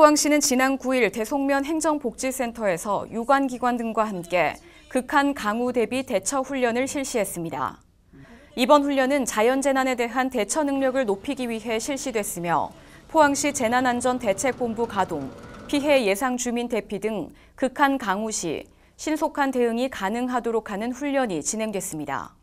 포항시는 지난 9일 대송면 행정복지센터에서 유관기관 등과 함께 극한 강우 대비 대처 훈련을 실시했습니다. 이번 훈련은 자연재난에 대한 대처 능력을 높이기 위해 실시됐으며 포항시 재난안전대책본부 가동, 피해 예상 주민 대피 등 극한 강우시 신속한 대응이 가능하도록 하는 훈련이 진행됐습니다.